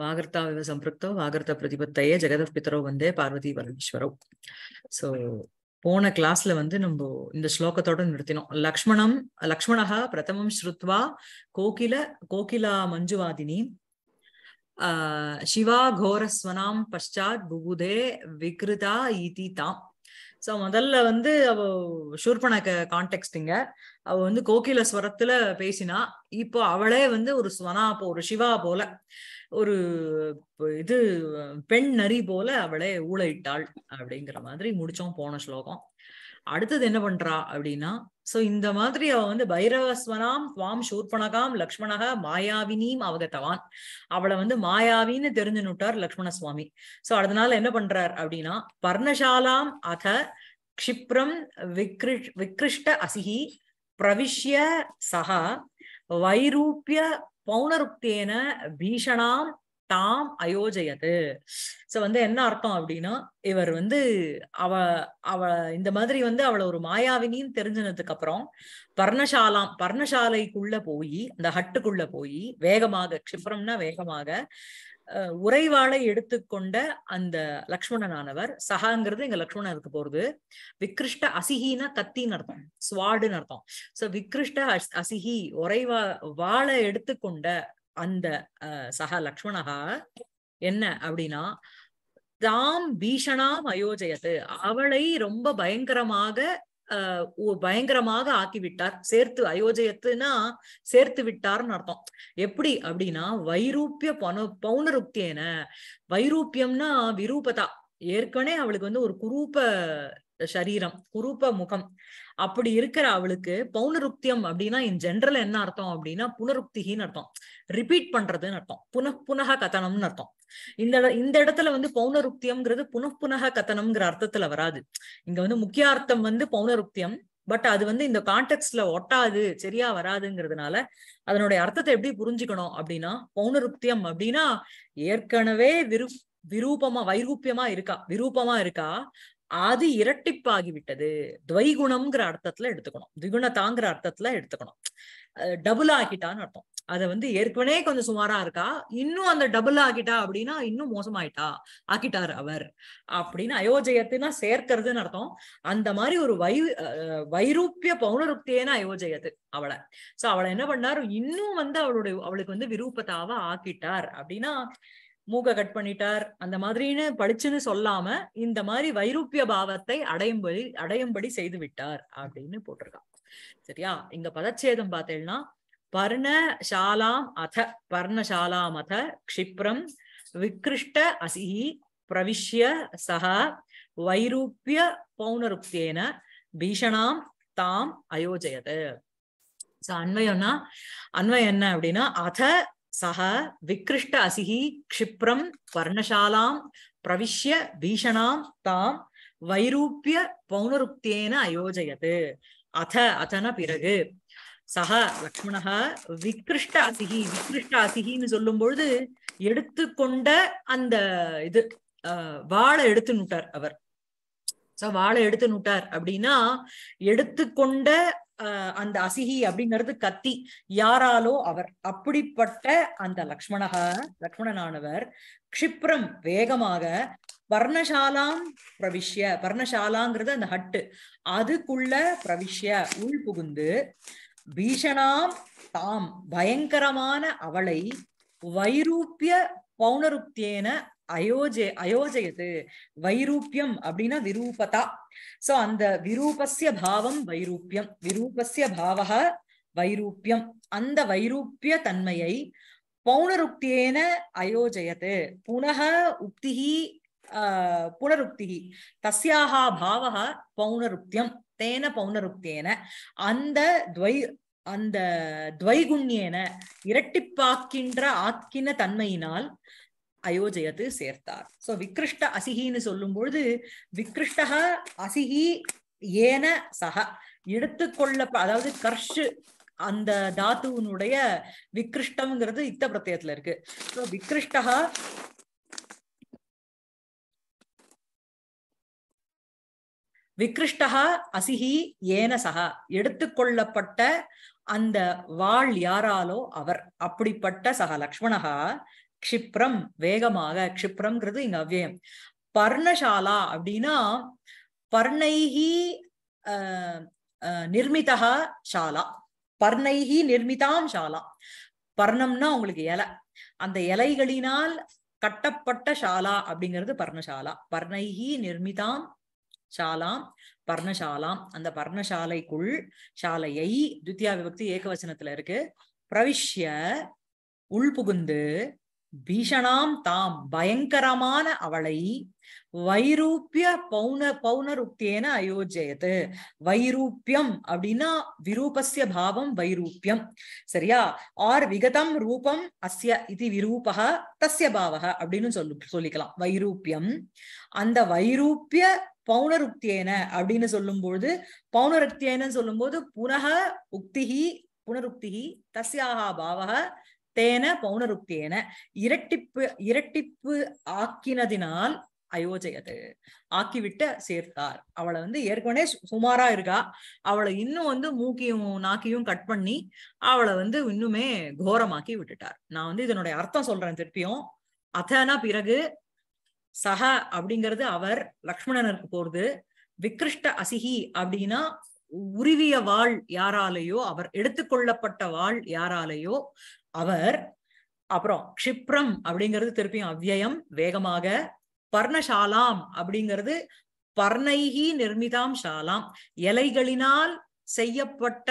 வாகர்த்தாவிவ சம்பிருக்தோ வாகர்த்த பிரதிபத்தையே ஜெகத பித்தரோ வந்தே Parvati பரமேஸ்வரோ so போன கிளாஸ்ல வந்து நம்ம இந்த ஸ்லோகத்தோட நிறுத்தினோம் லக்ஷ்மணம் லக்ஷ்மணா பிரதமம் ஸ்ருத்வா கோகில கோகிலா மஞ்சுவாதினி ஆஹ் சிவா கோரஸ்வனாம் பஷாத் புகுதே விக்ருதா இதி தாம் சோ முதல்ல வந்து அவ ஷூர்பண கான்டெக்ட்ங்க அவ வந்து கோகில ஸ்வரத்துல பேசினா இப்போ அவளே வந்து ஒரு ஸ்வனா போ ஒரு சிவா போல ஒரு இது பெண் நரி போல அவளை ஊழையிட்டாள் அப்படிங்கிற மாதிரி முடிச்சோம் போன ஸ்லோகம் அடுத்தது என்ன பண்றா அப்படின்னா சோ இந்த மாதிரி அவ வந்து பைரவஸ்வனாம் துவாம் சூர்பனகாம் லக்ஷ்மணக மாயாவினியும் அவகத்தவான் அவளை வந்து மாயாவின்னு தெரிஞ்சு நுட்டார் லக்ஷ்மண சுவாமி சோ அதனால என்ன பண்றார் அப்படின்னா பர்ணசாலாம் அத க்ஷிப்ரம் விக்ரி விக்ருஷ்ட அசிஹி பிரவிஷ்ய சகா வைரூப்பிய பௌனருக்தேன பீஷணாம் தாம் அயோஜயது சோ வந்து என்ன அர்த்தம் அப்படின்னா இவர் வந்து அவ அவ இந்த மாதிரி வந்து அவளை ஒரு மாயாவினின்னு தெரிஞ்சினதுக்கு அப்புறம் பர்ணசாலாம் பர்ணசாலைக்குள்ள போய் அந்த ஹட்டுக்குள்ள போய் வேகமாக க்ஷிப்ரம்னா வேகமாக உறைவாளை எடுத்துக்கொண்ட அந்த லக்ஷ்மணனானவர் சகாங்கிறது எங்க லக்ஷ்மணனுக்கு போறது விக்ரிஷ்ட அசிஹினா கத்தின்னு அர்த்தம் ஸ்வாடுன்னு அர்த்தம் சோ விக்ரிஷ்ட அசிஹி உறைவா வாழை எடுத்துக்கொண்ட அந்த சக லக்ஷ்மணகா என்ன அப்படின்னா தாம் பீஷணாம் அயோஜயத்து அவளை ரொம்ப பயங்கரமாக பயங்கரமாக ஆக்கிவிட்டார் சேர்த்து அயோஜயத்துனா சேர்த்து விட்டார்னு அர்த்தம் எப்படி அப்படின்னா வைரூப்பிய பண பௌனருக்தேன வைரூப்பியம்னா விரூபதா ஏற்கனவே அவளுக்கு வந்து ஒரு குரூப சரீரம் குரூப முகம் அப்படி இருக்கிற அவளுக்கு பௌனருக்தியம் அப்படின்னா இன் ஜென்ரல் என்ன அர்த்தம் அப்படின்னா புனருக்திகின்னு அர்த்தம் ரிப்பீட் பண்றதுன்னு அர்த்தம் புன புனக கதனம்னு அர்த்தம் இந்த இந்த இடத்துல வந்து புன புனக கதனம்ங்கிற அர்த்தத்துல வராது இங்க வந்து முக்கிய அர்த்தம் வந்து பௌனருக்தியம் பட் அது வந்து இந்த கான்டெக்ட்ல ஒட்டாது சரியா வராதுங்கிறதுனால அதனுடைய அர்த்தத்தை எப்படி புரிஞ்சுக்கணும் அப்படின்னா பௌனருக்தியம் அப்படின்னா ஏற்கனவே விரு விரூபமா வைரூப்பியமா இருக்கா விரூபமா இருக்கா அது இரட்டிப்பாகிவிட்டது துவைகுணம்ங்கிற அர்த்தத்துல எடுத்துக்கணும் துகுணத்தாங்கிற அர்த்தத்துல எடுத்துக்கணும் டபுள் ஆகிட்டான்னு அர்த்தம் அதை வந்து ஏற்கனவே கொஞ்சம் சுமாரா இருக்கா இன்னும் அந்த டபுள் ஆகிட்டா அப்படின்னா இன்னும் மோசமாயிட்டா ஆக்கிட்டார் அவர் அப்படின்னு அயோஜயத்துனா சேர்க்கறதுன்னு அர்த்தம் அந்த மாதிரி ஒரு வை வைரூப்பிய பௌனருக்தியேனா அயோஜயத்து அவளை சோ அவளை என்ன பண்ணாரு இன்னும் வந்து அவளுடைய அவளுக்கு வந்து விருப்பத்தாவ ஆக்கிட்டார் அப்படின்னா மூக கட் பண்ணிட்டார் அந்த மாதிரின்னு படிச்சுன்னு சொல்லாம இந்த மாதிரி வைரூப்பிய பாவத்தை அடையும்படி அடையும்படி செய்து விட்டார் அப்படின்னு போட்டிருக்கான் சரியா இங்க பதச்சேதம் பார்த்தேன்னா பர்ணசாலாம் அத பர்ணசாலாம் அத க்ஷிப்ரம் விக்ருஷ்ட அசி பிரவிஷ்ய சக வைரூப்பிய பௌனருக்தேன பீஷணாம் தாம் அயோஜயது அன்வயம்னா அன்வயம் என்ன அப்படின்னா அத சக விகிருஷ்ட அசிகி க்ஷிப்ரம் வர்ணசாலாம் பிரவிஷ்ய பீஷணாம் தாம் வைரூப்பிய பௌனருக்தேன அயோஜயது அத அதன பிறகு சக லக்ஷ்மணக விக்கிருஷ்ட அசிஹி விக்கிருஷ்ட அசிஹின்னு சொல்லும் பொழுது எடுத்துக்கொண்ட அந்த இது வாழை எடுத்து நுட்டார் அவர் வாழை எடுத்து நுட்டார் அப்படின்னா எடுத்துக்கொண்ட அந்த அசிஹி அப்படிங்கிறது கத்தி யாராலோ அவர் அப்படிப்பட்ட அந்த லக்ஷ்மணக லக்ஷ்மணனானவர் க்ஷிப்ரம் வேகமாக வர்ணசாலாம் பிரவிஷ்ய வர்ணசாலாங்கிறது அந்த ஹட்டு அதுக்குள்ள பிரவிஷ்ய உள் புகுந்து பீஷணாம் தாம் பயங்கரமான அவளை வைரூப்பிய பௌனருப்தேன அயோஜே அயோஜயது வைரூபியம் அப்படின்னா விரூபதா சோ அந்த விரூபசிய பாவம் வைரூபியம் விரூபசிய பாவா வைரூபியம் அந்த வைரூபிய தன்மையை பௌனருக்தியேன அயோஜயது புனக உக்திகி புனருக்திஹி தஸ்யாக பாவக பௌனருக்தியம் தேன பௌனருக்தேன அந்த துவை அந்த துவைகுண்யேன இரட்டிப்பாக்கின்ற ஆக்கின தன்மையினால் அயோஜயத்து சேர்த்தார் சோ விக்ருஷ்ட அசிகின்னு சொல்லும் பொழுது விக்ருஷ்டா அசிஹி ஏன சக எடுத்துக்கொள்ள அதாவது கர்ஷு அந்த தாத்துவனுடைய விக்ருஷ்டம்ங்கிறது இத்த பிரத்தியத்துல இருக்கு சோ விக்ருஷ்டா விக்ருஷ்டா அசிஹி ஏன சகா எடுத்துக்கொள்ளப்பட்ட அந்த வாழ் யாராலோ அவர் அப்படிப்பட்ட சக லக்ஷ்மணகா க்ஷிப்ரம் வேகமாக க்ஷிப்ரம்ங்கிறது இங்க அவ்வயம் பர்ணசாலா அப்படின்னா பர்ணைஹி நிர்மிதா சாலா பர்ணைஹி நிர்மிதாம் சாலா பர்ணம்னா உங்களுக்கு இலை அந்த இலைகளினால் கட்டப்பட்ட சாலா அப்படிங்கிறது பர்ணசாலா பர்ணைஹி நிர்மிதாம் சாலாம் பர்ணசாலாம் அந்த பர்ணசாலைக்குள் சாலையை துத்தியா விபக்தி ஏகவசனத்துல இருக்கு பிரவிஷ்ய உள்புகுந்து பீஷணாம் தாம் பயங்கரமான அவளை வைரூப்பிய பௌன பௌனருக்தேன அயோஜயது வைரூப்பியம் அப்படின்னா விரூபசிய பாவம் வைரூப்பியம் சரியா ஆர் விகதம் ரூபம் அஸ்ய இது விரூபக தஸ்ய பாவக அப்படின்னு சொல்லு சொல்லிக்கலாம் வைரூப்பியம் அந்த வைரூப்பிய பௌனருக்தேன அப்படின்னு சொல்லும் பொழுது பௌனருக்தேனு சொல்லும் போது புனக உக்திகி புனருக்திகி தஸ்யாக பாவக தேன பௌனருக்தேன இரட்டிப்பு இரட்டிப்பு ஆக்கினதினால் அயோஜயது ஆக்கிவிட்டு சேர்த்தார் அவளை வந்து ஏற்கனவே சுமாரா இருக்கா அவளை இன்னும் வந்து மூக்கியும் நாக்கியும் கட் பண்ணி அவளை வந்து இன்னுமே கோரமாக்கி விட்டுட்டார் நான் வந்து இதனுடைய அர்த்தம் சொல்றேன் திருப்பியும் அதனா பிறகு சக அப்படிங்கிறது அவர் லக்ஷ்மணனருக்கு போறது விக்ருஷ்ட அசிஹி அப்படின்னா உருவிய வாழ் யாராலேயோ அவர் எடுத்துக்கொள்ளப்பட்ட வாழ் யாராலேயோ அவர் அப்புறம் க்ஷிப்ரம் அப்படிங்கிறது திருப்பியும் அவ்வயம் வேகமாக பர்ணசாலாம் அப்படிங்கிறது பர்ணைகி நிர்மிதாம் ஷாலாம் இலைகளினால் செய்யப்பட்ட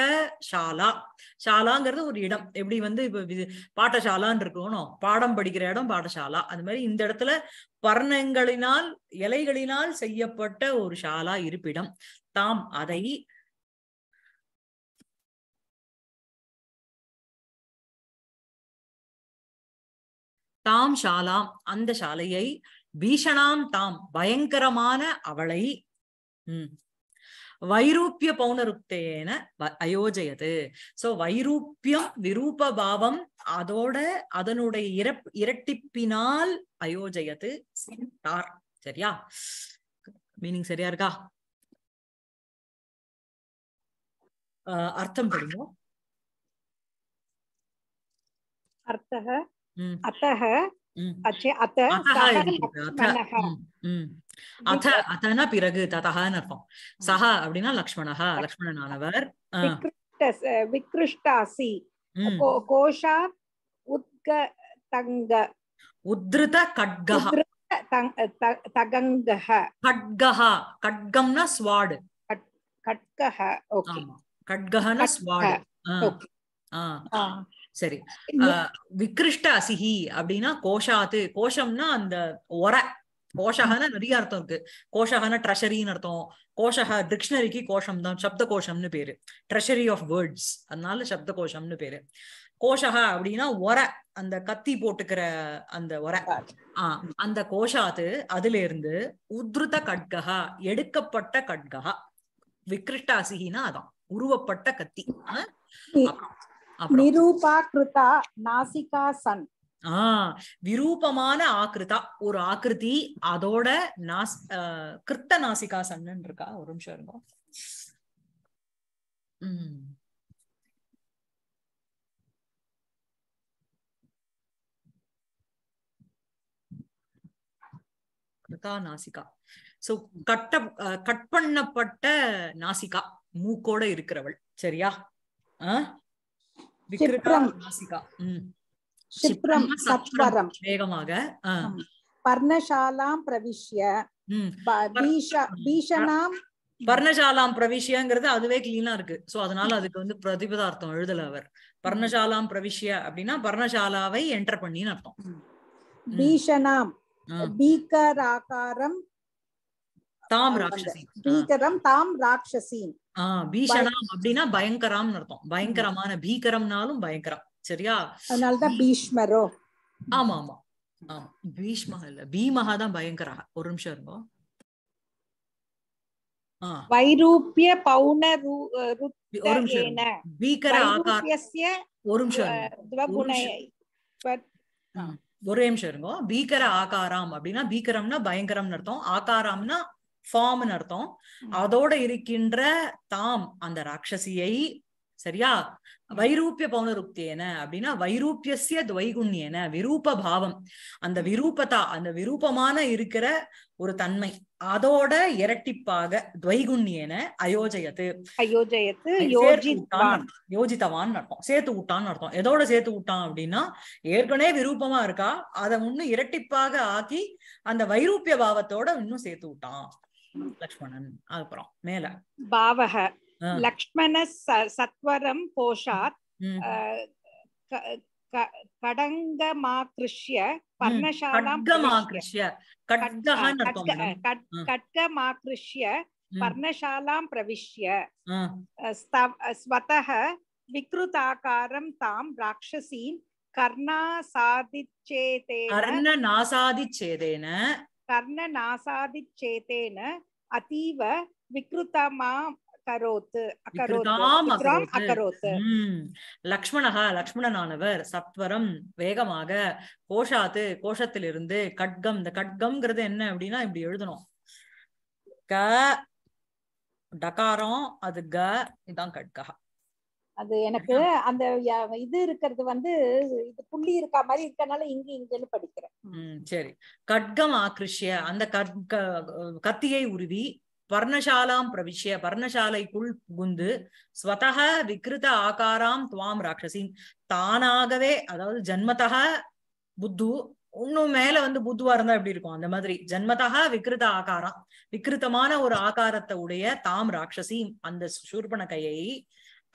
ஷாலா ஷாலாங்கிறது ஒரு இடம் எப்படி வந்து இப்ப பாட்டசாலான்னு இருக்கணும் பாடம் படிக்கிற இடம் பாடசாலா அது மாதிரி இந்த இடத்துல பர்ணங்களினால் இலைகளினால் செய்யப்பட்ட ஒரு ஷாலா இருப்பிடம் தாம் அதை தாம் ஷாலாம் அந்த சாலையை பீஷணாம் தாம் பயங்கரமான அவளை உம் வைரூப்பிய பௌனருக்தேன அயோஜயது சோ வைரூப்பியம் விரூபபாவம் அதோட அதனுடைய இரப் இரட்டிப்பினால் அயோஜயது சென்றார் சரியா மீனிங் சரியா இருக்கா அர்த்தம் தெரியும் अतः अच्छे अतः அத அதனா பிறகு ததஹன்னு அர்த்தம் சஹ அப்படின்னா லக்ஷ்மணஹா லக்ஷ்மணனானவர் விக்ருஷ்டாசி கோஷாத் உத்க தங்க உத்ருத கட்கஹ தகங்கஹ கட்கஹ கட்கம்னா ஸ்வாடு கட்கஹ ஓகே கட்கஹனா ஸ்வாடு சரி விக்ருஷ்ட அசிஹி அப்படின்னா கோஷாத்து கோஷம்னா அந்த ஒர கோஷகன நிறைய அர்த்தம் இருக்கு கோஷகன ட்ரெஷரின்னு அர்த்தம் கோஷக டிக்ஷனரிக்கு கோஷம் தான் சப்த கோஷம்னு பேரு ட்ரெஷரி ஆஃப் வேர்ட்ஸ் அதனால சப்த கோஷம்னு பேரு கோஷக அப்படின்னா ஒர அந்த கத்தி போட்டுக்கிற அந்த ஒர ஆஹ் அந்த கோஷாத்து அதுல இருந்து உத்ருத கட்கா எடுக்கப்பட்ட கட்கா விக்ரிஷ்டாசிகினா அதான் உருவப்பட்ட கத்தி நிரூபா கிருதா நாசிகா சன் ஆஹ் விரூபமான ஆக்கிருதா ஒரு ஆக்கிருதி அதோட நாஸ் கிருத்த நாசிகா சன்னு இருக்கா ஒரு நிமிஷம் இருக்கும் உம் கிருதா நாசிகா சோ கட்ட கட் பண்ணப்பட்ட நாசிகா மூக்கோட இருக்கிறவள் சரியா ஆஹ் வேகமாக பர்ணசாலாம் பிரவிஷ்ய பீஷனாம் பர்ணசாலாம் பிரவிஷ்யங்கிறது அதுவே கிளீனா இருக்கு சோ அதனால அதுக்கு வந்து பிரதிபதார்த்தம் எழுதல அவர் பர்ணசாலாம் பிரவிஷ்ய அப்படின்னா பர்ணசாலாவை என்டர் பண்ணின்னு அர்த்தம் பீஷனாம் பீக்கராகாரம் தாம் ராட்சசி பீக்கரம் தாம் ராட்சசின் ஆஹ் பீஷணம் அப்படின்னா பயங்கராம்னு அர்த்தம் பயங்கரமான பீகரம்னாலும் பயங்கரம் சரியா அதனாலதான் பீஷ்மரோ ஆமா ஆமா ஆமா பீஷ்மக இல்ல பீமகா தான் பயங்கரா ஒரு நிமிஷம் இருங்கோ வைரூபிய பௌன ஒரு நிமிஷம் பீகர ஆகாரஸ்ய ஒரு நிமிஷம் ஒரே நிமிஷம் இருங்கோ பீகர ஆகாராம் அப்படின்னா பீகரம்னா பயங்கரம்னு அர்த்தம் ஆகாரம்னா ஃபார்ம்னு அர்த்தம் அதோட இருக்கின்ற தாம் அந்த ராட்சசியை சரியா வைரூப்பிய பௌனருப்தியேன அப்படின்னா வைரூப்பியசிய துவைகுண்யேன விரூப பாவம் அந்த விரூபதா அந்த விரூபமான இருக்கிற ஒரு தன்மை அதோட இரட்டிப்பாக துவைகுண்யேன அயோஜயத்து அயோஜயத்து யோஜித்தவான் அர்த்தம் சேர்த்து விட்டான்னு அர்த்தம் எதோட சேர்த்து விட்டான் அப்படின்னா ஏற்கனவே விரூபமா இருக்கா அதை இன்னும் இரட்டிப்பாக ஆக்கி அந்த வைரூப்பிய பாவத்தோட இன்னும் சேர்த்து விட்டான் லக்ஷ்மணன் அதுக்கப்புறம் மேல பாவக லக்ஷ்மண சத்வரம் போஷாத் விக்ருதாகாரம் தாம் ராட்சசீம் கர்ணாசாதிச்சேதேன கர்ணநாசாதிச்சேதேன கர்ண நாசாதி சேதேன அதீவ விக்ருதமா லக்ஷ்மணகா லக்ஷ்மணனானவர் சத்வரம் வேகமாக கோஷாத்து கோஷத்திலிருந்து கட்கம் இந்த கட்கம்ங்கிறது என்ன அப்படின்னா இப்படி எழுதணும் க டகாரம் அது க இதான் கட்கஹா அது எனக்கு அந்த இது இருக்கிறது வந்து இது புள்ளி இருக்கா மாதிரி இருக்கனால இங்க இங்கன்னு படிக்கிறேன் சரி கட்கம் ஆக்ரிஷ்ய அந்த கத்தியை உருவி பர்ணசாலாம் பிரவிஷ்ய பர்ணசாலைக்குள் புகுந்து ஸ்வதக விக்ருத ஆகாராம் துவாம் ராட்சசின் தானாகவே அதாவது ஜன்மதக புத்து இன்னும் மேல வந்து புத்துவா இருந்தா எப்படி இருக்கும் அந்த மாதிரி ஜன்மதா விக்ருத ஆகாரம் விக்ருதமான ஒரு ஆகாரத்தை உடைய தாம் ராட்சசி அந்த சூர்பண கையை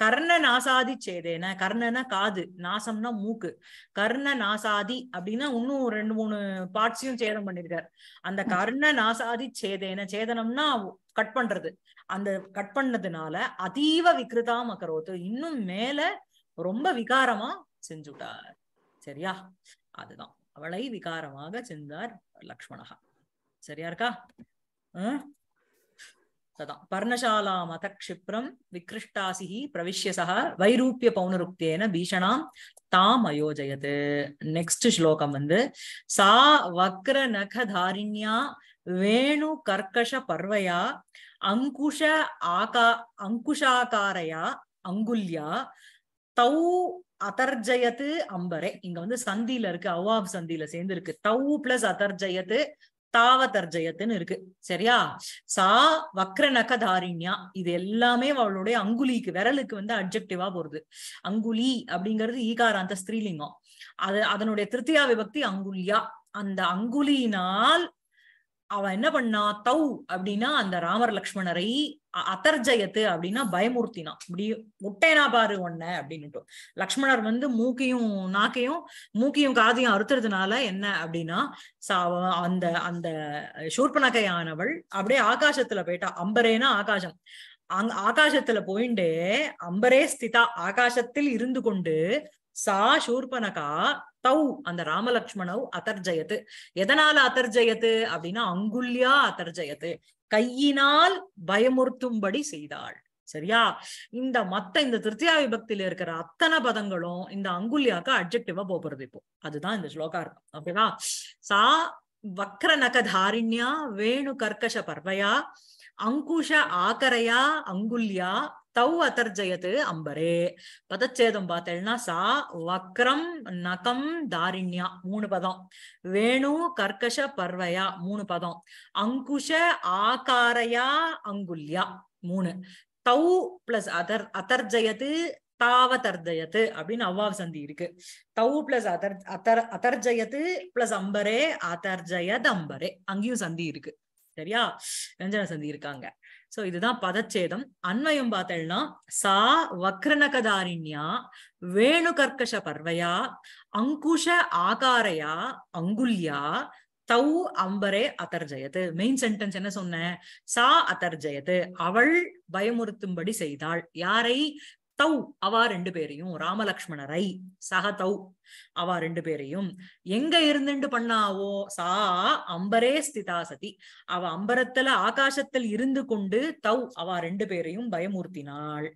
கர்ண நாசாதி சேதேன கர்ணனா காது நாசம்னா மூக்கு கர்ண நாசாதி அப்படின்னா இன்னும் ரெண்டு மூணு பார்ட்ஸையும் சேதம் பண்ணிருக்காரு அந்த கர்ண நாசாதி சேதேன சேதனம்னா கட் பண்றது அந்த கட் பண்ணதுனால அதீவ விக்ருதா மக்கரோத்து இன்னும் மேல ரொம்ப விகாரமா செஞ்சுட்டார் சரியா அதுதான் அவளை விகாரமாக செஞ்சார் லக்ஷ்மணகா சரியா இருக்கா ததாம் பர்ணசாலா கஷிப்ரம் விக்ருஷ்டாசிஹி பிரவிஷ்ய சக வைரூப்பிய பௌனருக்தேன பீஷணாம் தாம் அயோஜயது நெக்ஸ்ட் ஸ்லோகம் வந்து சா வக்ர நகதாரிண்யா வேணு கர்கஷ பர்வையா அங்குஷ ஆகா அங்குஷாக்காரையா அங்குல்யா தௌ அதர்ஜயத்து அம்பரே இங்க வந்து சந்தியில இருக்கு அவாப் சந்தியில சேர்ந்து இருக்கு தௌ பிளஸ் அதர்ஜயத்து தாவதர்ஜயத்துன்னு இருக்கு சரியா சா வக்ர நகதாரிண்யா இது எல்லாமே அவளுடைய அங்குலிக்கு விரலுக்கு வந்து அப்ஜெக்டிவா போறது அங்குலி அப்படிங்கிறது ஈகாராந்த ஸ்திரீலிங்கம் அது அதனுடைய திருத்தியா விபக்தி அங்குல்யா அந்த அங்குலியினால் அவ என்ன பண்ணா தௌ அப்படின்னா அந்த ராமர் லக்ஷ்மணரை அத்தர்ஜயத்து அப்படின்னா பயமூர்த்தினா இப்படி முட்டைனா பாரு ஒண்ண அப்படின்னுட்டு லக்ஷ்மணர் வந்து மூக்கையும் நாக்கையும் மூக்கையும் காதையும் அறுத்துறதுனால என்ன அப்படின்னா அந்த அந்த சூர்பனகையானவள் அப்படியே ஆகாசத்துல போயிட்டா அம்பரேனா ஆகாசம் அங் ஆகாசத்துல போயிண்டு அம்பரே ஸ்திதா ஆகாசத்தில் இருந்து கொண்டு சா சூர்பனகா தௌ அந்த ராமலக்ஷ்மணவ் அத்தர்ஜயத்து எதனால அத்தர்ஜயத்து அப்படின்னா அங்குல்யா அத்தர்ஜயது கையினால் பயமுறுத்தும்படி செய்தாள் சரியா இந்த மத்த இந்த திருத்தியா விபக்தியில இருக்கிற அத்தனை பதங்களும் இந்த அங்குல்யாக்கு அப்ஜெக்டிவா போறது இப்போ அதுதான் இந்த ஸ்லோகா இருக்கும் ஓகேவா சா வக்ர நகதாரிண்யா வேணு கர்க்கஷ பர்வையா அங்குஷ ஆக்கரையா அங்குல்யா தௌ அதர்ஜயத்து அம்பரே பதச்சேதம் பார்த்தேன்னா சா வக்ரம் நகம் தாரிண்யா மூணு பதம் வேணு கர்கஷ பர்வையா மூணு பதம் அங்குஷ ஆகாரையா அங்குல்யா மூணு தௌ பிளஸ் அதர் அதர்ஜயத்து தாவதர்ஜயத்து அப்படின்னு அவ்வாவ் சந்தி இருக்கு தௌ பிளஸ் அதர் அத்தர் அதர்ஜயத்து பிளஸ் அம்பரே அத்தர்ஜயத் அம்பரே அங்கேயும் சந்தி இருக்கு சரியா வெஞ்சன சந்தி இருக்காங்க சோ இதுதான் பதச்சேதம் அன்வயம் பார்த்தேன்னா சா வக்ரநகதாரிண்யா வேணு கர்கஷ பர்வையா அங்குஷ ஆகாரையா அங்குல்யா தௌ அம்பரே அத்தர்ஜயத்து மெயின் சென்டென்ஸ் என்ன சொன்ன சா அத்தர்ஜயத்து அவள் பயமுறுத்தும்படி செய்தாள் யாரை தௌ அவா ரெண்டு பேரையும் ராமலக்ஷ்மணரை சக தௌ அவா ரெண்டு பேரையும் எங்க இருந்துட்டு பண்ணாவோ சா அம்பரே ஸ்திதா சதி அவ அம்பரத்துல ஆகாசத்தில் இருந்து கொண்டு தௌ அவா ரெண்டு பேரையும் பயமூர்த்தினாள்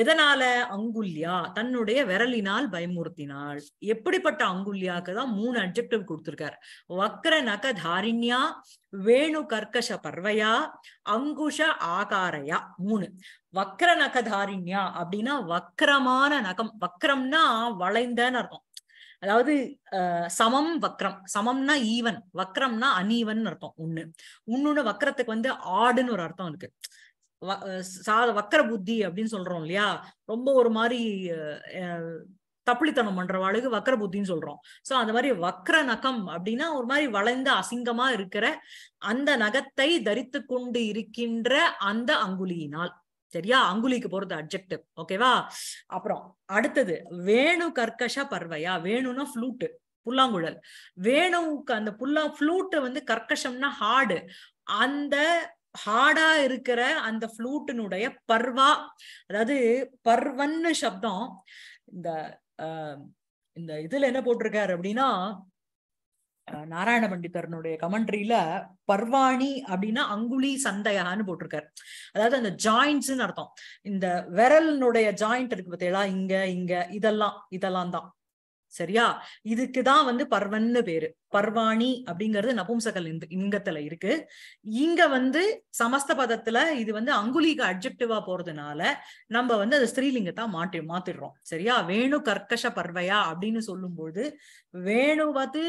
எதனால அங்குல்யா தன்னுடைய விரலினால் பயமுறுத்தினாள் எப்படிப்பட்ட அங்குல்யாக்கு தான் மூணு அப்ஜெக்டிவ் கொடுத்திருக்காரு வக்ர நக தாரிண்யா வேணு கர்க்கஷ பர்வையா அங்குஷ ஆகாரையா மூணு வக்ர நகதாரிண்யா அப்படின்னா வக்ரமான நகம் வக்ரம்னா வளைந்தன்னு அர்த்தம் அதாவது சமம் வக்ரம் சமம்னா ஈவன் வக்ரம்னா அனீவன் அர்த்தம் ஒண்ணு இன்னொன்னு வக்ரத்துக்கு வந்து ஆடுன்னு ஒரு அர்த்தம் இருக்கு சாத வக்கர புத்தி அப்படின்னு சொல்றோம் இல்லையா ரொம்ப ஒரு மாதிரி தப்பிளித்தனம் பண்றவாளுக்கு வக்கர புத்தின்னு சொல்றோம் சோ அந்த மாதிரி வக்கர நகம் அப்படின்னா ஒரு மாதிரி வளைந்த அசிங்கமா இருக்கிற அந்த நகத்தை தரித்து கொண்டு இருக்கின்ற அந்த அங்குலியினால் சரியா அங்குலிக்கு போறது அப்ஜெக்டிவ் ஓகேவா அப்புறம் அடுத்தது வேணு கர்கஷ பர்வையா வேணும்னா ஃப்ளூட்டு புல்லாங்குழல் வேணுவுக்கு அந்த புல்லா ஃப்ளூட்டு வந்து கர்க்கஷம்னா ஹார்டு அந்த ஹார்டா இருக்கிற அந்த ஃப்ளூட்டினுடைய பர்வா அதாவது பர்வன்னு சப்தம் இந்த இந்த இதுல என்ன போட்டிருக்காரு அப்படின்னா நாராயண பண்டிதரனுடைய கமெண்ட்ரியில பர்வாணி அப்படின்னா அங்குலி சந்தையான்னு போட்டிருக்காரு அதாவது அந்த ஜாயிண்ட்ஸ்ன்னு அர்த்தம் இந்த விரலினுடைய ஜாயிண்ட் இருக்கு பார்த்தீங்களா இங்க இங்க இதெல்லாம் இதெல்லாம் தான் சரியா இதுக்குதான் வந்து பர்வன்னு பேரு பர்வாணி அப்படிங்கிறது நபும்சகல் இங்கத்துல இருக்கு இங்க வந்து சமஸ்த பதத்துல இது வந்து அங்குலிக அப்ஜெக்டிவா போறதுனால நம்ம வந்து அந்த ஸ்ரீலிங்கத்தா மாற்றி மாத்திடுறோம் சரியா வேணு கர்க்கஷ பர்வையா அப்படின்னு சொல்லும்போது வேணுவது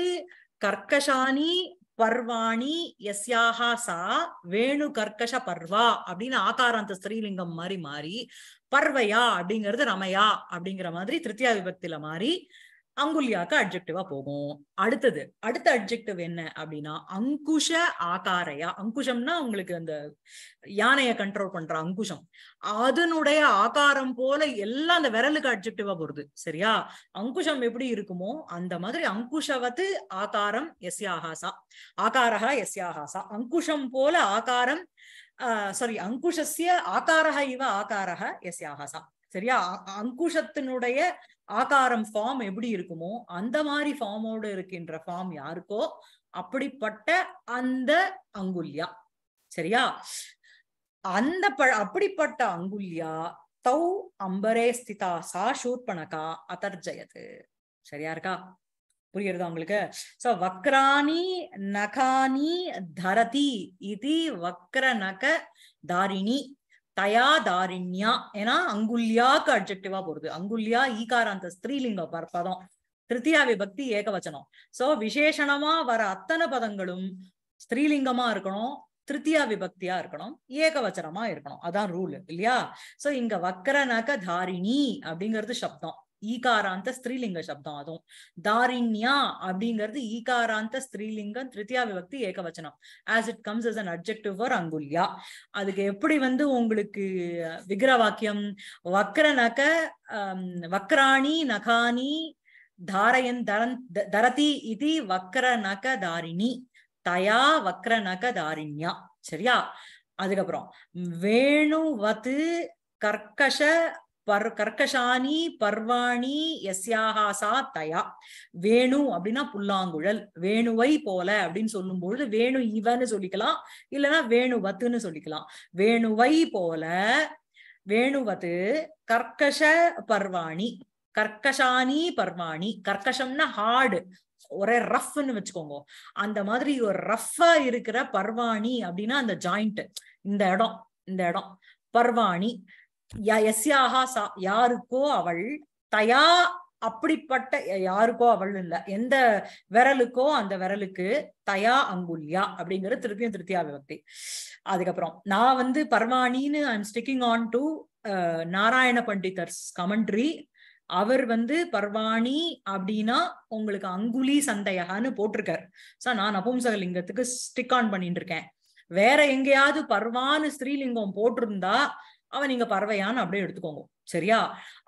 கர்க்கஷானி பர்வாணி எஸ்யாகா சா வேணு கர்க்கஷ பர்வா அப்படின்னு ஆகாராந்த ஸ்திரீலிங்கம் மாதிரி மாறி பர்வையா அப்படிங்கிறது ரமையா அப்படிங்கிற மாதிரி திருத்தியா விபக்தியில மாறி அங்குல்யாக்கு அப்ஜெக்டிவா போகும் அடுத்தது அடுத்த அப்ஜெக்டிவ் என்ன அப்படின்னா அங்குஷ ஆகாரையா அங்குஷம்னா உங்களுக்கு அந்த யானையை கண்ட்ரோல் பண்ற அங்குஷம் அதனுடைய ஆகாரம் போல எல்லாம் அந்த விரலுக்கு அப்ஜெக்டிவா போறது சரியா அங்குஷம் எப்படி இருக்குமோ அந்த மாதிரி அங்குஷவது ஆகாரம் ஆகாசா ஆகாரா ஆகாசா அங்குஷம் போல ஆகாரம் ஆஹ் சாரி அங்குஷஸ்ய ஆகாரா இவ ஆகாரா ஆகாசா சரியா அங்குஷத்தினுடைய ஆகாரம் ஃபார்ம் எப்படி இருக்குமோ அந்த மாதிரி ஃபார்மோடு இருக்கின்ற ஃபார்ம் யாருக்கோ அப்படிப்பட்ட அந்த அங்குல்யா சரியா அந்த ப அப்படிப்பட்ட அங்குல்யா தௌ அம்பரே ஸ்திதா சா ஷூர்பணகா அதர்ஜயது சரியா இருக்கா புரியுறதா உங்களுக்கு சோ வக்ராணி நகானி தரதி இது வக்ர நக தாரிணி தயாதாரிண்யா ஏன்னா அங்குல்யாக்கு அப்ஜெக்டிவா போறது அங்குல்யா ஈகாராந்த ஸ்திரீலிங்க பதம் திருத்தியா விபக்தி ஏகவச்சனம் சோ விசேஷனமா வர அத்தனை பதங்களும் ஸ்திரீலிங்கமா இருக்கணும் திருத்தியா விபக்தியா இருக்கணும் ஏகவச்சனமா இருக்கணும் அதான் ரூல் இல்லையா சோ இங்க வக்கரனாக்க தாரிணி அப்படிங்கிறது சப்தம் ஈகாராந்த ஸ்திரீலிங்க சப்தம் அதுவும் தாரிண்யா அப்படிங்கிறது ஈகாராந்த ஸ்திரீலிங்கம் திருத்தியா விபக்தி ஏகவச்சனம் as it comes as an objective for அங்குல்யா அதுக்கு எப்படி வந்து உங்களுக்கு விக்கிர வாக்கியம் வக்ர நக வக்ராணி நகானி தாரயன் தரன் தரதி இது வக்ர நக தாரிணி தயா வக்ர நக தாரிண்யா சரியா அதுக்கப்புறம் வேணுவது கர்க்கஷ பர் கர்கஷானி பர்வாணி எஸ்யாகாசா தயா வேணு அப்படின்னா புல்லாங்குழல் வேணுவை போல அப்படின்னு சொல்லும் பொழுது வேணு இவன்னு சொல்லிக்கலாம் இல்லைன்னா வேணுவத்துன்னு சொல்லிக்கலாம் வேணுவை போல வேணுவது கர்கஷ பர்வாணி கர்கஷானி பர்வாணி கர்கஷம்னா ஹார்டு ஒரே ரஃப்னு வச்சுக்கோங்க அந்த மாதிரி ஒரு ரஃபா இருக்கிற பர்வாணி அப்படின்னா அந்த ஜாயிண்ட் இந்த இடம் இந்த இடம் பர்வாணி சா யாருக்கோ அவள் தயா அப்படிப்பட்ட யாருக்கோ அவள் இல்ல எந்த விரலுக்கோ அந்த விரலுக்கு தயா அங்குல்யா அப்படிங்கிற திருப்பியும் திருத்தியா விபக்தி அதுக்கப்புறம் நான் வந்து பர்வாணின்னு I'm sticking on to Narayana பண்டிதர்ஸ் கமெண்ட்ரி அவர் வந்து பர்வாணி அப்படின்னா உங்களுக்கு அங்குலி சந்தையகான்னு போட்டிருக்காரு சோ நான் நபும்சகலிங்கத்துக்கு ஸ்டிக் ஆன் பண்ணிட்டு இருக்கேன் வேற எங்கேயாவது பர்வான்னு ஸ்ரீலிங்கம் போட்டிருந்தா அவன் நீங்க பறவையான்னு அப்படியே எடுத்துக்கோங்க சரியா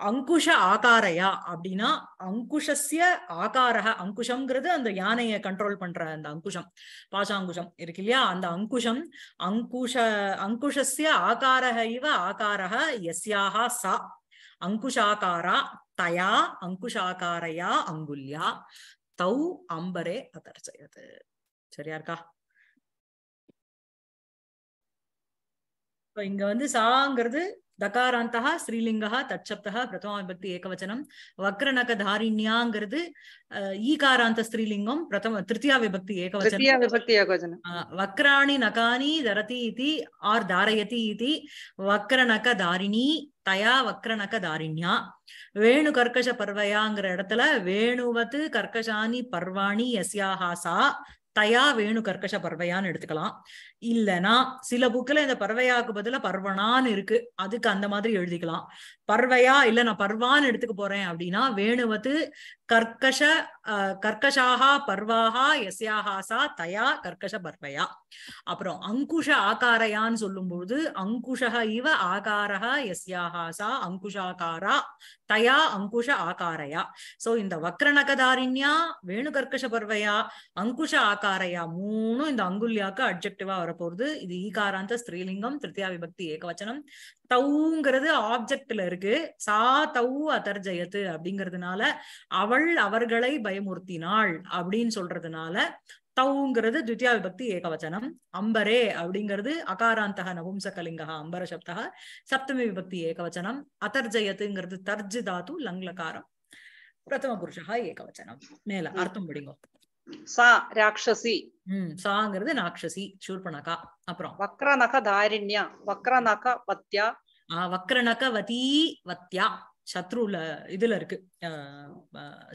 அங்குஷ ஆகாரையா அப்படின்னா அங்குஷஸ்ய ஆகாரக அங்குஷம்ங்கிறது அந்த யானையை கண்ட்ரோல் பண்ற அந்த அங்குஷம் பாசாங்குஷம் இருக்கு இல்லையா அந்த அங்குஷம் அங்குஷ அங்குஷஸ்ய ஆகாரக இவ ஆகாரக எஸ்யாக சா அங்குஷாகாரா தயா அங்குஷாகாரையா அங்குல்யா தௌ அம்பரே அதர்ச்சயது சரியா இருக்கா இப்போ இங்க வந்து சாங்கிறது தகாராந்தா ஸ்ரீலிங்கா தட்சப்தா பிரதமா விபக்தி ஏகவச்சனம் வக்ரநக தாரிண்யாங்கிறது ஈகாராந்த ஸ்ரீலிங்கம் பிரதம திருத்தியா விபக்தி ஏகவச்சனம் விபக்தி வக்ராணி நகானி தரதி இது ஆர் தாரயதி இது வக்ரநக தாரிணி தயா வக்ரநக தாரிண்யா வேணு கர்கஷ பர்வயாங்கிற இடத்துல வேணுவது கர்கஷானி பர்வாணி எஸ்யாஹாசா சா தயா வேணு கர்கஷ பர்வையான்னு எடுத்துக்கலாம் இல்லனா சில புக்ல இந்த பறவையாக்கு பதில பர்வனான்னு இருக்கு அதுக்கு அந்த மாதிரி எழுதிக்கலாம் பறவையா இல்ல நான் பர்வான்னு எடுத்துக்க போறேன் அப்படின்னா வேணுவது கர்க்கஷ கர்க்கஷாகா பர்வாகா எஸ்யாகாசா தயா கர்க்கஷ பர்வையா அப்புறம் அங்குஷ ஆகாரையான்னு சொல்லும்பொழுது அங்குஷக இவ ஆகாரா எஸ்யாகாசா அங்குஷாகாரா தயா அங்குஷ ஆகாரையா சோ இந்த வக்ரணகதாரிண்யா வேணு கர்க்கஷ பர்வையா அங்குஷ ஆகாரையா மூணும் இந்த அங்குல்யாக்கு அப்ஜெக்டிவா வர வரப்போகுது இது ஈகாராந்த ஸ்ரீலிங்கம் திருத்தியா விபக்தி ஏகவச்சனம் தௌங்கிறது ஆப்ஜெக்ட்ல இருக்கு சா தவு அதர்ஜயத்து அப்படிங்கிறதுனால அவள் அவர்களை பயமுறுத்தினாள் அப்படின்னு சொல்றதுனால தௌங்கிறது துவித்தியா விபக்தி ஏகவச்சனம் அம்பரே அப்படிங்கிறது அகாராந்தக நபும்சகலிங்கா அம்பர சப்தக சப்தமி விபக்தி ஏகவச்சனம் அதர்ஜயத்துங்கிறது தர்ஜு தாத்து லங்லகாரம் பிரதம புருஷா ஏகவச்சனம் மேல அர்த்தம் பிடிங்கும் சா ராட்சசி ம் சாங்கிறது ராட்சசி ஷூர் பண்ணாக்கா அப்புறம் வக்ரநக தாரிண்யா வக்ரநக வத்யா ஆஹ் வக்ரநக வதீ வத்யா சத்ருல இதுல இருக்கு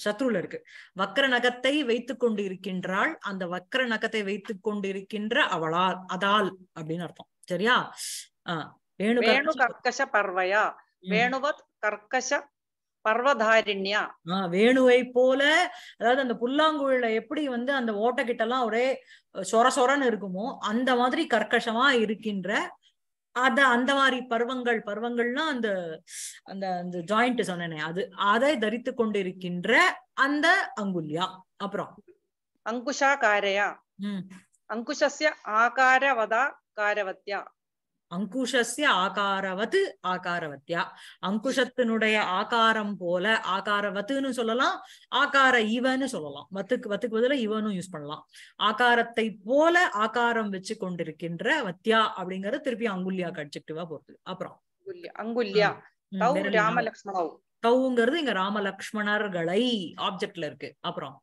சத்ருல இருக்கு வக்ரநகத்தை நகத்தை வைத்து கொண்டு இருக்கின்றாள் அந்த வக்ரநகத்தை நகத்தை வைத்து கொண்டு இருக்கின்ற அவளால் அதால் அப்படின்னு அர்த்தம் சரியா ஆஹ் வேணு வேணு கர்க்கச பர்வையா வேணுவத் கர்க்கச பர்வதாரிண்யா ஆஹ் வேணுவை போல அதாவது அந்த புல்லாங்குழல எப்படி வந்து அந்த ஓட்ட கிட்ட எல்லாம் ஒரே சொர சொரன்னு இருக்குமோ அந்த மாதிரி கர்க்கஷமா இருக்கின்ற அத அந்த மாதிரி பருவங்கள் பருவங்கள்னா அந்த அந்த அந்த ஜாயிண்ட் சொன்னேனே அது அதை தரித்து கொண்டிருக்கின்ற அந்த அங்குல்யா அப்புறம் அங்குஷா காரையா அங்குஷஸ்ய ஆகாரவதா காரவத்யா அங்குஷஸ்ய ஆகாரவது ஆகாரவத்யா அங்குஷத்தினுடைய ஆகாரம் போல ஆகாரவத்துன்னு சொல்லலாம் ஆகார இவன்னு சொல்லலாம் வத்துக்கு வத்துக்கு பதில இவனும் யூஸ் பண்ணலாம் ஆகாரத்தை போல ஆகாரம் வச்சு கொண்டிருக்கின்ற வத்யா அப்படிங்கறது திருப்பி அங்குல்யா அட்ஜெக்டிவா போறது அப்புறம் அங்குல்யா ராமலக்ஷ்மணவ் தவுங்கிறது இங்க ராமலக்ஷ்மணர்களை ஆப்ஜெக்ட்ல இருக்கு அப்புறம்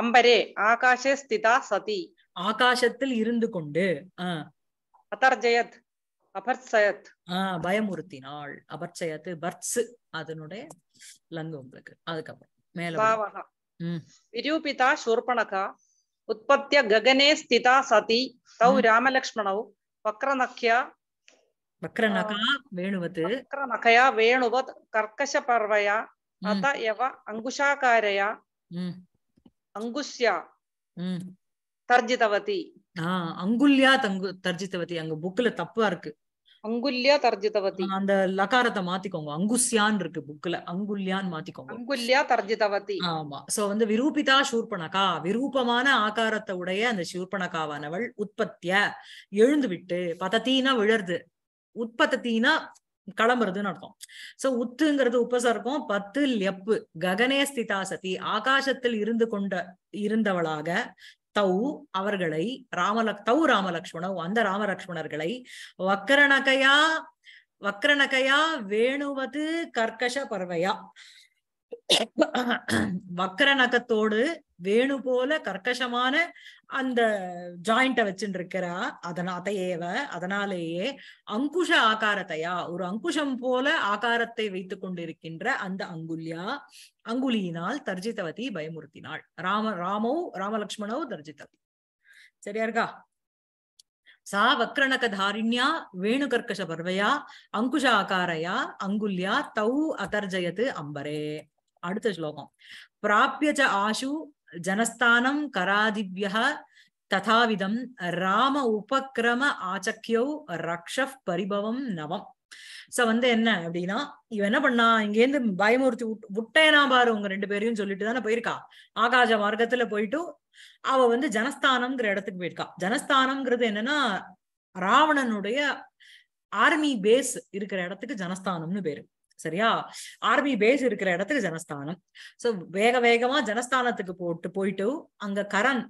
அம்பரே ஆகாஷே ஸ்திதா சதி ஆகாசத்தில் இருந்து கொண்டு அத்தர்ஜயத் அபர்சயத் ஆஹ் பயமுறுத்தினாள் அபர்சயத்து பர்த்ஸ் அதனுடைய லங்கு உங்களுக்கு அதுக்கப்புறம் மேல விரூபிதா சூர்பணகா உற்பத்திய ககனே ஸ்திதா சதி தௌ ராமலக்ஷ்மணவு வக்ரநக்யா வக்ரநகா வேணுவத் வக்ரநகயா வேணுவத் கர்க்கஷ பர்வயா அத எவ அங்குஷாகாரயா அங்குஷ்யா தர்ஜிதவதி அங்குல்யா தங்கு தர்ஜிதவதி அங்க புக்ல தப்பா இருக்கு அங்குல்யா தர்ஜிதவதி அந்த லகாரத்தை மாத்திக்கோங்க அங்குஸ்யான் இருக்கு புக்ல அங்குல்யான் மாத்திக்கோங்க அங்குல்யா தர்ஜிதவதி ஆமா சோ வந்து விரூபிதா சூர்பணகா விரூபமான ஆகாரத்தை உடைய அந்த சூர்பணகாவானவள் உற்பத்திய எழுந்து விட்டு பதத்தீனா விழருது உற்பத்தீனா கிளம்புறதுன்னு அர்த்தம் சோ உத்துங்கிறது உபசர்க்கம் பத்து லெப்பு ககனே ஸ்திதா சதி ஆகாசத்தில் இருந்து கொண்ட இருந்தவளாக தௌ அவர்களை ராமலக் தௌ ராமலக்ஷ்மணோ அந்த ராமலக்ஷ்மணர்களை வக்கரணகையா வக்கரணகையா வேணுவது கர்கஷ பறவையா வக்கரநகத்தோடு வேணு போல கர்க்கசமான அந்த ஜாயிண்ட வச்சுட்டு இருக்கிறா அதனா அதையேவ அதனாலேயே அங்குஷ ஆகாரத்தையா ஒரு அங்குஷம் போல ஆகாரத்தை வைத்து கொண்டிருக்கின்ற அந்த அங்குல்யா அங்குலியினால் தர்ஜிதவதி பயமுறுத்தினாள் ராம ராமோ ராமலக்ஷ்மணோ தர்ஜித்தவதி சரியா இருக்கா சா வேணு வேணுகர்கஷ பர்வையா அங்குஷ ஆகாரையா அங்குல்யா தௌ அதர்ஜயத்து அம்பரே அடுத்த ஸ்லோகம் பிராபிய ஆஷு ஜனஸ்தானம் கராதிவ்யா ததாவிதம் ராம உபக்கிரம ஆச்சக்கியோ ரக்ஷப் பரிபவம் நவம் சோ வந்து என்ன அப்படின்னா இவன் என்ன பண்ணா இங்க இருந்து பயமூர்த்தி விட்டேனா பாரு உங்க ரெண்டு பேரையும் சொல்லிட்டு தானே போயிருக்கா ஆகாஜ மார்க்கத்துல போயிட்டு அவ வந்து ஜனஸ்தானம்ங்கிற இடத்துக்கு போயிருக்கா ஜனஸ்தானம்ங்கிறது என்னன்னா ராவணனுடைய ஆர்மி பேஸ் இருக்கிற இடத்துக்கு ஜனஸ்தானம்னு பேரு சரியா ஆர்மி பேஸ் இருக்கிற இடத்துக்கு ஜனஸ்தானம் சோ வேக வேகமா ஜனஸ்தானத்துக்கு போட்டு போயிட்டு அங்க கரண்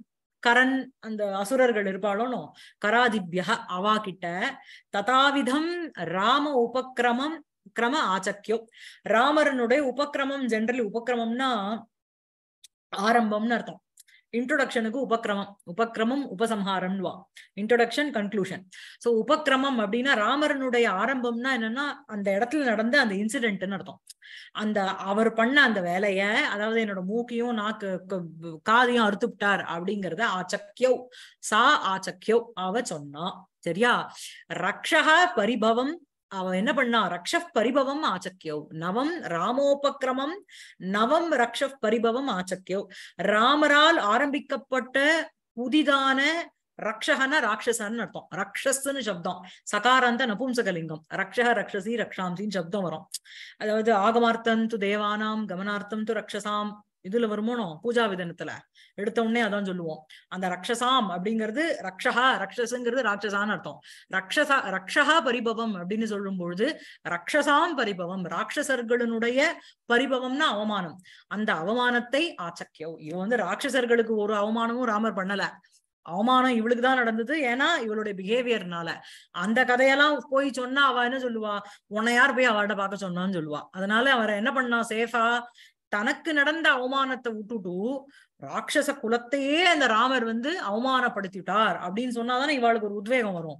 கரண் அந்த அசுரர்கள் இருப்பாளோனோ கராதிபியா அவா கிட்ட ததாவிதம் ராம உபக்கிரமம் கிரம ஆச்சக்கியோ ராமரனுடைய உபக்கிரமம் ஜென்ரலி உபக்கிரமம்னா ஆரம்பம்னு அர்த்தம் இன்ட்ரோடக்ஷனுக்கு உபக்கிரமம் உபக்கிரமம் உபசம்ஹாரம் வா இன்ட்ரோடக்ஷன் கன்க்ளூஷன் ஸோ உபக்கிரமம் அப்படின்னா ராமரனுடைய ஆரம்பம்னா என்னன்னா அந்த இடத்துல நடந்த அந்த இன்சிடென்ட்னு அர்த்தம் அந்த அவர் பண்ண அந்த வேலைய அதாவது என்னோட மூக்கையும் நாக்கு காதையும் விட்டார் அப்படிங்கறத ஆச்சக்கியோ சா ஆச்சக்கியோ அவ சொன்னா சரியா ரக்ஷகா பரிபவம் அவன் என்ன பண்ணா ரக்ஷப் பரிபவம் ஆச்சக்கியோ நவம் ராமோபக்ரமம் நவம் ரக்ஷப் பரிபவம் ஆச்சக்கியோ ராமரால் ஆரம்பிக்கப்பட்ட புதிதான ரக்ஷகன ராட்சசன்னு அர்த்தம் ரக்ஷஸ்ன்னு சப்தம் சகாரந்த நபும்சகலிங்கம் ரக்ஷக ரக்ஷசி ரக்ஷாம்சின்னு சப்தம் வரும் அதாவது ஆகமார்த்தம் து தேவானாம் கமனார்த்தம் து ரக்ஷசாம் இதுல வருமானம் பூஜா விதனத்துல எடுத்த உடனே அதான் சொல்லுவோம் அந்த ரக்ஷசாம் அப்படிங்கிறது ரக்ஷஹா ரக்ஷசுங்கிறது ராட்சசான்னு அர்த்தம் ரக்ஷசா ரக்ஷஹா பரிபவம் அப்படின்னு சொல்லும் பொழுது ரக்ஷசாம் பரிபவம் ராட்சசர்களுடைய பரிபவம்னா அவமானம் அந்த அவமானத்தை ஆச்சக்கியம் இவ வந்து ராட்சசர்களுக்கு ஒரு அவமானமும் ராமர் பண்ணல அவமானம் இவளுக்குதான் நடந்தது ஏன்னா இவளுடைய பிஹேவியர்னால அந்த கதையெல்லாம் போய் சொன்னா அவ என்ன சொல்லுவா உன்னை யார் போய் அவள்கிட்ட பார்க்க சொன்னான்னு சொல்லுவா அதனால அவரை என்ன பண்ணா சேஃபா தனக்கு நடந்த அவமானத்தை விட்டுட்டு ராட்சச குலத்தையே அந்த ராமர் வந்து அவமானப்படுத்திட்டார் அப்படின்னு சொன்னாதானே இவாளுக்கு ஒரு உத்வேகம் வரும்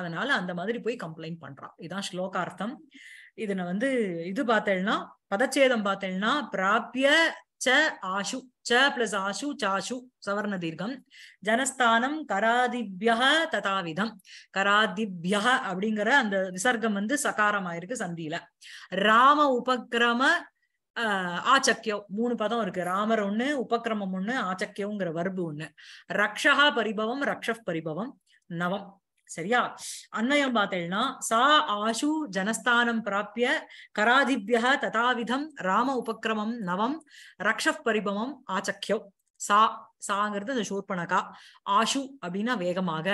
அதனால அந்த மாதிரி போய் கம்ப்ளைண்ட் பண்றான் இதான் ஸ்லோகார்த்தம் இதுல வந்து இது பார்த்தேன்னா பதச்சேதம் பார்த்தேன்னா பிராபிய ச ஆஷு ச பிளஸ் ஆஷு சாஷு சவர்ண தீர்க்கம் ஜனஸ்தானம் கராதிபியா ததாவிதம் கராதிபியா அப்படிங்கிற அந்த விசர்க்கம் வந்து சகாரமாயிருக்கு சந்தியில ராம உபக்ரம ஆச்சக்கியம் மூணு பதம் இருக்கு ராமர் ஒண்ணு உபக்கிரமம் ஒண்ணு ஆச்சக்கியம்ங்கிற வர்பு ஒண்ணு ரக்ஷகா பரிபவம் ரக்ஷ பரிபவம் நவம் சரியா அன்வயம் பார்த்தேன்னா சா ஆஷு ஜனஸ்தானம் பிராபிய கராதிபிய ததாவிதம் ராம உபக்கிரமம் நவம் ரக்ஷ பரிபவம் ஆச்சக்கியோ சா சாங்கிறது அந்த சூர்பனகா ஆஷு அப்படின்னா வேகமாக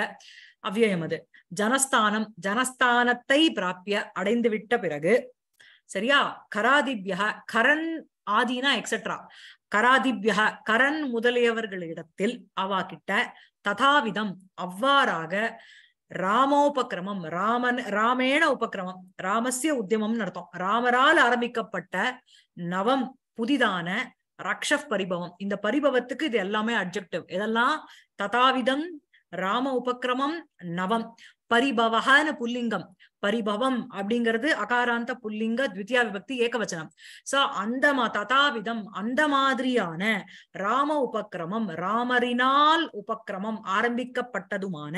அவ்வியம் அது ஜனஸ்தானம் ஜனஸ்தானத்தை பிராப்பிய அடைந்து விட்ட பிறகு சரியா கராதிபியா கரண் ஆதினா எக்ஸெட்ரா கராதிபியா கரண் முதலியவர்களிடத்தில் அவா கிட்ட ததாவிதம் அவ்வாறாக ராமோபக்கிரமம் ராமன் ராமேண உபக்கிரமம் ராமசிய உத்தியமம்னு நடத்தும் ராமரால் ஆரம்பிக்கப்பட்ட நவம் புதிதான ரக்ஷப் பரிபவம் இந்த பரிபவத்துக்கு இது எல்லாமே அப்ஜெக்டிவ் இதெல்லாம் ததாவிதம் ராம உபக்கிரமம் நவம் பரிபவஹான புல்லிங்கம் பரிபவம் அப்படிங்கிறது அகாராந்த புல்லிங்க த்வித்தியா விபக்தி ஏகவச்சனம் சோ அந்த ததாவிதம் அந்த மாதிரியான ராம உபக்கிரமம் ராமரினால் உபக்கிரமம் ஆரம்பிக்கப்பட்டதுமான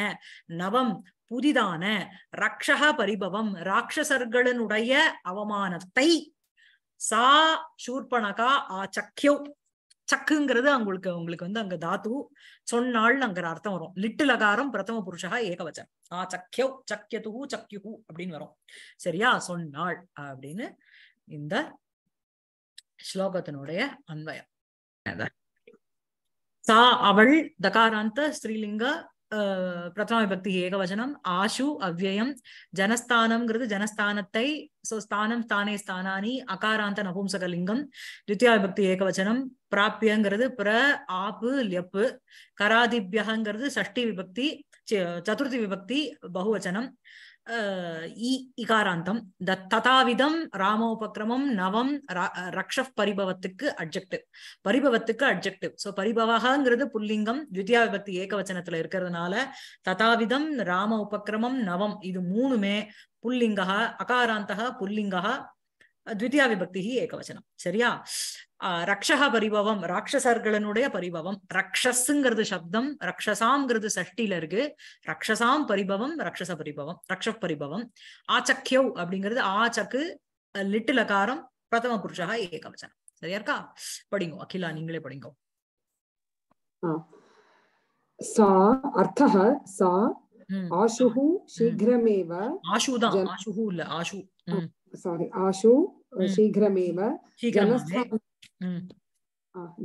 நவம் புதிதான ரக்ஷக பரிபவம் ராட்சசர்களினுடைய அவமானத்தை சா சூர்பணகா ஆச்சக்கியோ சக்குங்கிறது அவங்களுக்கு அவங்களுக்கு வந்து அங்க தாத்து சொன்னாள்னு அங்கிற அர்த்தம் வரும் லிட்டில் அகாரம் பிரதம புருஷா ஏகவச்சம் ஆ சக்கியோ சக்கியது சக்கியு அப்படின்னு வரும் சரியா சொன்னாள் அப்படின்னு இந்த ஸ்லோகத்தினுடைய அன்வயம் சா அவள் தகாராந்த ஸ்ரீலிங்க பிரதம விபக்தி ஏகவசனம் ஆஷு அவ்வயம் ஜனஸ்தானம்ங்கிறது ஜனஸ்தானத்தை சோ ஸ்தானம் ஸ்தானே ஸ்தானானி அகாராந்த நபும்சகலிங்கம் தித்யா விபக்தி ஏகவச்சனம் பிராப்பியங்கிறது பிர ஆப்பு லெப்பு கராதிபியகங்கிறது சஷ்டி விபக்தி சதுர்த்தி விபக்தி பகுவச்சனம் இகாராந்தம் த ததாவிதம் ராமோபக்ரமம் நவம் ரக்ஷ பரிபவத்துக்கு அப்ஜெக்டிவ் பரிபவத்துக்கு அப்ஜெக்டிவ் சோ பரிபவகாங்கிறது புல்லிங்கம் தித்யா விபக்தி ஏகவச்சனத்துல இருக்கிறதுனால ததாவிதம் ராம உபக்ரமம் நவம் இது மூணுமே புல்லிங்கா அகாராந்தகா புல்லிங்கா தித்யா விபக்தி ஏகவச்சனம் சரியா ரக்ஷக பரிபவம் ராட்சசர்களனுடைய பரிபவம் ரக்ஷஸுங்கிறது சப்தம் ரக்ஷசாங்கிறது சஷ்டில இருக்கு ரக்ஷசாம் பரிபவம் ரக்ஷச பரிபவம் ரக்ஷ பரிபவம் ஆச்சக்கியவ் அப்படிங்கிறது ஆச்சக்கு லிட்டு லகாரம் பிரதம புருஷா ஏகவச்சனம் சரியா இருக்கா படிங்கோ அகிலா நீங்களே படிங்கோ சா அர்த்தः சா ஆஷுஹு சீக்கிரமேவ ஆஷுதான் ஆஷுஹு இல்ல ஆஷு சாரி ஆஷு சீக்கிரமே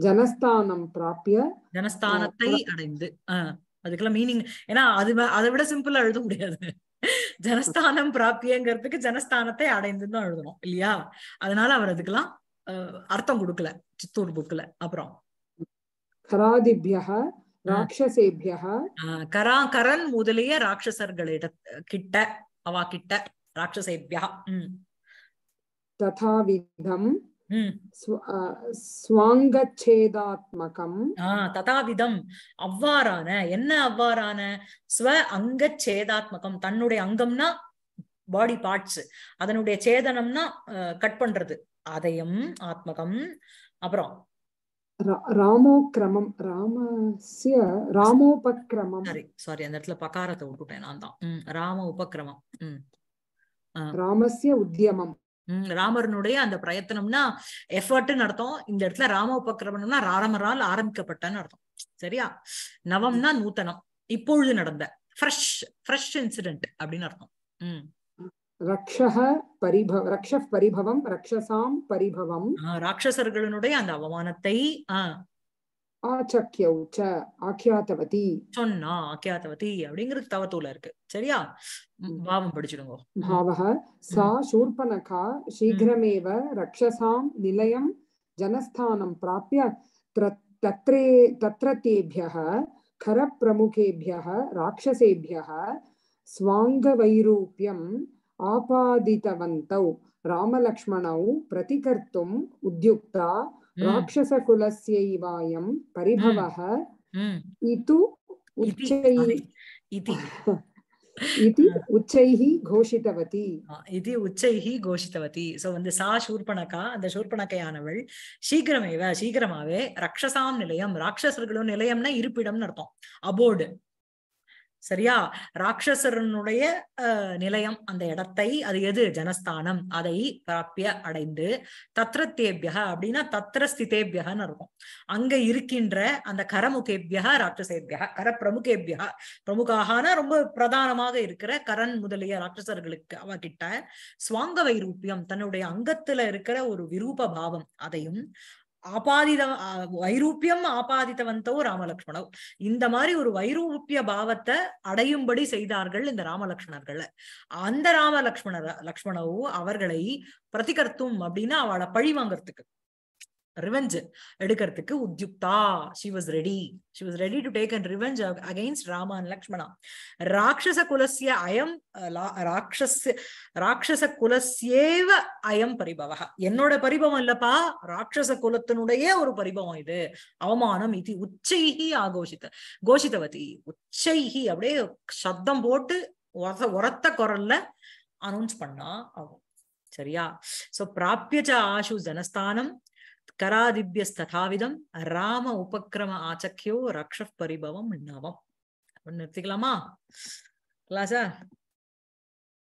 ஜனஸ்தானம் பிராபிய ஜனஸ்தானத்தை அடைந்து அதுக்கெல்லாம் மீனிங் ஏன்னா அது அதை விட சிம்பிளா எழுத முடியாது ஜனஸ்தானம் பிராப்தியங்கிறதுக்கு ஜனஸ்தானத்தை அடைந்துன்னு தான் எழுதணும் இல்லையா அதனால அவர் அதுக்கெல்லாம் அர்த்தம் கொடுக்கல சித்தூர் புக்ல அப்புறம் கராதிபியக ராட்சசேபியக கரா கரன் முதலிய ராட்சசர்களிட கிட்ட அவா கிட்ட ராட்சசேபியா ததாவிதம் ஆஹ் ததாவிதம் அவ்வாறான என்ன அவ்வாறான ஸ்வ அங்கச்சேதாத்மகம் தன்னுடைய அங்கம்னா பாடி பார்ட்ஸ் அதனுடைய சேதனம்னா கட் பண்றது அதையும் ஆத்மகம் அப்புறம் ராமோக்கிரமம் ராமசிய ராமோபக்ரமம் சாரி சாரி அந்த இடத்துல பகாரத்தை விட்டுட்டேன் நான் தான் ராம உபக்ரமம் ராமசிய உத்தியமம் ராமரனுடைய அந்த பிரயத்தனம்னா எஃபர்ட் நடத்தும் இந்த இடத்துல ராம உபக்கிரமணம்னா ராமரால் ஆரம்பிக்கப்பட்டான்னு அர்த்தம் சரியா நவம்னா நூத்தனம் இப்பொழுது நடந்த ஃப்ரெஷ் ஃப்ரெஷ் இன்சிடென்ட் அப்படின்னு அர்த்தம் உம் பரிபவ ரக்ஷ பரிபவம் ரக்ஷசாம் பரிபவம் ராட்சசர்களுடைய அந்த அவமானத்தை ஆச்சக்கியௌச்ச ஆக்கியாத்தவதி சொன்னா ஆக்கியாத்தவதி அப்படிங்கிறது தவத்தூல இருக்கு சரியா பாவம் படிச்சிடுங்க பாவக சா சூர்பனகா சீக்கிரமேவ ரக்ஷசாம் நிலையம் ஜனஸ்தானம் பிராப்பிய தத்ரே தத்ரத்தேபிய கரப்பிரமுகேபிய ராட்சசேபிய ஸ்வாங்கவைரூபியம் ஆபாதித்தவந்தௌ ராமலக்ஷ்மணௌ பிரதிகர்த்தும் உத்யுக்தா राक्षसकुलस्यैवायं परिभवः इतु उच्चैः इति उच्चैः घोषितवती इति उच्चैः घोषितवती சோ வந்து சா சூர்பணகா அந்த சூர்பணக்கையானவள் சீக்கிரமேவ சீக்கிரமாவே ரக்ஷசாம் நிலையம் ராட்சசர்களும் நிலையம்னா இருப்பிடம்னு அர்த்தம் அபோர்டு சரியா ராட்சசரனுடைய நிலையம் அந்த இடத்தை அது எது ஜனஸ்தானம் அதை பிராப்பிய அடைந்து தத்ரத்தேபியக அப்படின்னா தத்ரஸ்திதேபியகன்னு இருக்கும் அங்க இருக்கின்ற அந்த கரமுகேபியக ராட்சசேபியக கர பிரமுகேபியக பிரமுகாகனா ரொம்ப பிரதானமாக இருக்கிற கரண் முதலிய ராட்சசர்களுக்கு அவகிட்ட சுவாங்க வைரூபியம் தன்னுடைய அங்கத்துல இருக்கிற ஒரு விரூப பாவம் அதையும் ஆபாதித வைரூப்பியம் ஆபாதித்தவந்தோ ராமலக்ஷ்மணோ இந்த மாதிரி ஒரு வைரூப்பிய பாவத்தை அடையும்படி செய்தார்கள் இந்த ராமலக்ஷ்மணர்களை அந்த ராமலக்ஷ்மண லக்ஷ்மணோ அவர்களை பிரதிகர்த்தும் அப்படின்னா அவளை பழி வாங்கறதுக்கு ரிவெஞ்ச் எடுக்கிறதுக்கு உத்யுக்தா she was ready she was ready to take and revenge against Rama Lakshmana ராட்சச குலசிய அயம் ராட்சச ராட்சச குலசேவ அயம் பரிபவ என்னோட பரிபவம் இல்லப்பா ராட்சச குலத்தினுடைய ஒரு பரிபவம் இது அவமானம் இது உச்சைகி ஆகோஷித்த கோஷித்தவதி உச்சைகி அப்படியே சப்தம் போட்டு உரத்த குரல்ல அனௌன்ஸ் பண்ணா ஆகும் சரியா சோ பிராபியச்ச ஆஷு ஜனஸ்தானம் கராதிபியஸ்ததாவிதம் ராம உபக்கிரம ஆச்சக்கியோ ரக்ஷ பரிபவம் நவம் நிறுத்திக்கலாமா கிளாஸா